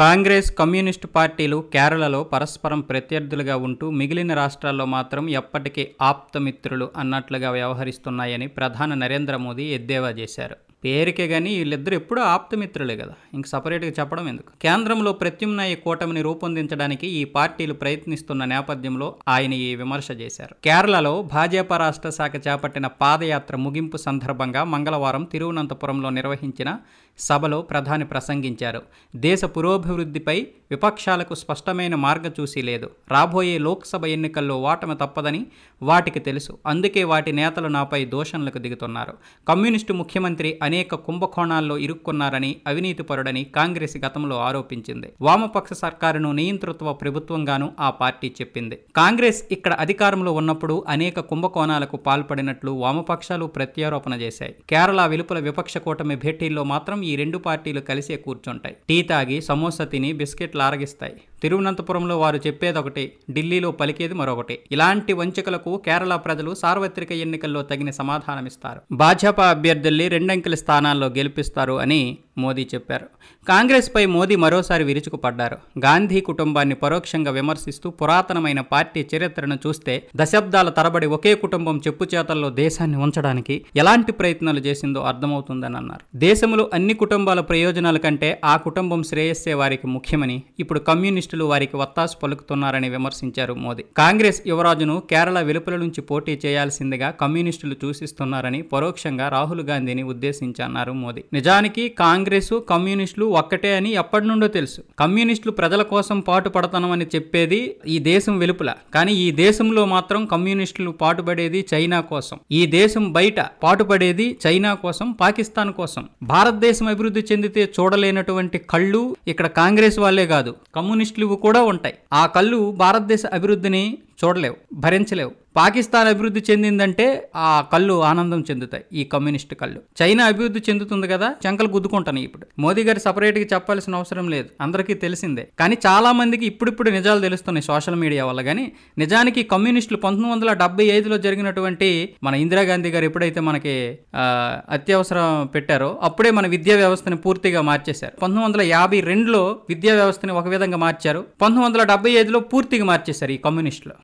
Congress communist పార్టీలు కేరళలో పరస్పరం ప్రత్యర్థులుగా ఉంటూ మిగిలిన రాష్ట్రాల్లో మాత్రం ఎప్పటికీ ఆప్తమిత్రులు అన్నట్లుగా వ్యవహరిస్తున్నాయని ప్రధాని నరేంద్ర మోదీ ఎద్దేవా చేశారు పేరుకే కానీ వీళ్ళిద్దరు ఎప్పుడూ ఆప్తమిత్రులే కదా ఇంక సపరేట్గా చెప్పడం ఎందుకు కేంద్రంలో ప్రత్యుమ్నాయ కూటమిని రూపొందించడానికి ఈ పార్టీలు ప్రయత్నిస్తున్న నేపథ్యంలో ఆయన ఈ విమర్శ చేశారు కేరళలో భాజపా రాష్ట్ర శాఖ చేపట్టిన పాదయాత్ర ముగింపు సందర్భంగా మంగళవారం తిరువనంతపురంలో నిర్వహించిన సభలో ప్రధాని ప్రసంగించారు దేశ పురోభివృద్ధిపై విపక్షాలకు స్పష్టమైన మార్గ చూసి లేదు రాబోయే లోక్సభ ఎన్నికల్లో ఓటమి తప్పదని వాటికి తెలుసు అందుకే వాటి నేతలు నాపై దోషణలకు దిగుతున్నారు కమ్యూనిస్టు ముఖ్యమంత్రి అనేక కుంభకోణాల్లో ఇరుక్కున్నారని అవినీతిపరుడని కాంగ్రెస్ గతంలో ఆరోపించింది వామపక్ష సర్కారును నియంతృత్వ ప్రభుత్వంగాను ఆ పార్టీ చెప్పింది కాంగ్రెస్ ఇక్కడ అధికారంలో ఉన్నప్పుడు అనేక కుంభకోణాలకు పాల్పడినట్లు వామపక్షాలు ప్రత్యారోపణ చేశాయి కేరళ వెలుపల విపక్ష కూటమి భేటీల్లో మాత్రం ఈ రెండు పార్టీలు కలిసే కూర్చుంటాయి టీ తాగి సమోసా తిని బిస్కెట్లు ఆరగిస్తాయి తిరువనంతపురంలో వారు చెప్పేదొకటి ఢిల్లీలో పలికేది మరొకటి ఇలాంటి వంచకలకు కేరళ ప్రజలు సార్వత్రిక ఎన్నికల్లో తగిన సమాధానమిస్తారు భాజపా అభ్యర్థుల్ని రెండంకెల స్థానాల్లో గెలిపిస్తారు అని మోదీ చెప్పారు కాంగ్రెస్పై మోదీ మరోసారి విరుచుకుపడ్డారు గాంధీ కుటుంబాన్ని పరోక్షంగా విమర్శిస్తూ పురాతనమైన పార్టీ చరిత్రను చూస్తే దశాబ్దాల తరబడి ఒకే కుటుంబం చెప్పుచేతల్లో దేశాన్ని ఉంచడానికి ఎలాంటి ప్రయత్నాలు చేసిందో అర్థమవుతుందని అన్నారు దేశంలో అన్ని కుటుంబాల ప్రయోజనాల కంటే ఆ కుటుంబం శ్రేయస్సే వారికి ముఖ్యమని ఇప్పుడు కమ్యూనిస్టులు వారికి వత్తాసు పలుకుతున్నారని విమర్శించారు మోదీ కాంగ్రెస్ యువరాజును కేరళ వెలుపల నుంచి పోటీ చేయాల్సిందిగా కమ్యూనిస్టులు చూసిస్తున్నారని పరోక్షంగా రాహుల్ గాంధీని ఉద్దేశించారు ప్రశంసించన్నారు మోదీ నిజానికి కాంగ్రెస్ కమ్యూనిస్టులు ఒక్కటే అని ఎప్పటి నుండో తెలుసు కమ్యూనిస్టులు ప్రజల కోసం పాటు పడతామని చెప్పేది ఈ దేశం వెలుపుల కానీ ఈ దేశంలో మాత్రం కమ్యూనిస్టులు పాటుపడేది చైనా కోసం ఈ దేశం బయట పాటుపడేది చైనా కోసం పాకిస్తాన్ కోసం భారతదేశం అభివృద్ధి చెందితే చూడలేనటువంటి కళ్ళు ఇక్కడ కాంగ్రెస్ వాళ్ళే కాదు కమ్యూనిస్టులు కూడా ఉంటాయి ఆ కళ్ళు భారతదేశ అభివృద్ధిని చూడలేవు భరించలేవు పాకిస్తాన్ అభివృద్ధి చెందిందంటే ఆ కళ్ళు ఆనందం చెందుతాయి ఈ కమ్యూనిస్ట్ కళ్ళు చైనా అభివృద్ధి చెందుతుంది కదా చంకలు గుద్దుకుంటాను ఇప్పుడు మోదీ గారు సపరేట్గా చెప్పాల్సిన అవసరం లేదు అందరికీ తెలిసిందే కానీ చాలా మందికి ఇప్పుడిప్పుడు నిజాలు తెలుస్తున్నాయి సోషల్ మీడియా వల్ల కానీ నిజానికి కమ్యూనిస్టులు పంతొమ్మిది వందల డెబ్బై ఐదులో జరిగినటువంటి మన ఇందిరాగాంధీ గారు ఎప్పుడైతే మనకి అత్యవసరం పెట్టారో అప్పుడే మన విద్యా వ్యవస్థని పూర్తిగా మార్చేశారు పంతొమ్మిది వందల యాభై రెండులో విద్యా వ్యవస్థని ఒక విధంగా మార్చారు పంతొమ్మిది వందల డెబ్బై ఐదులో పూర్తిగా మార్చేశారు ఈ కమ్యూనిస్టులు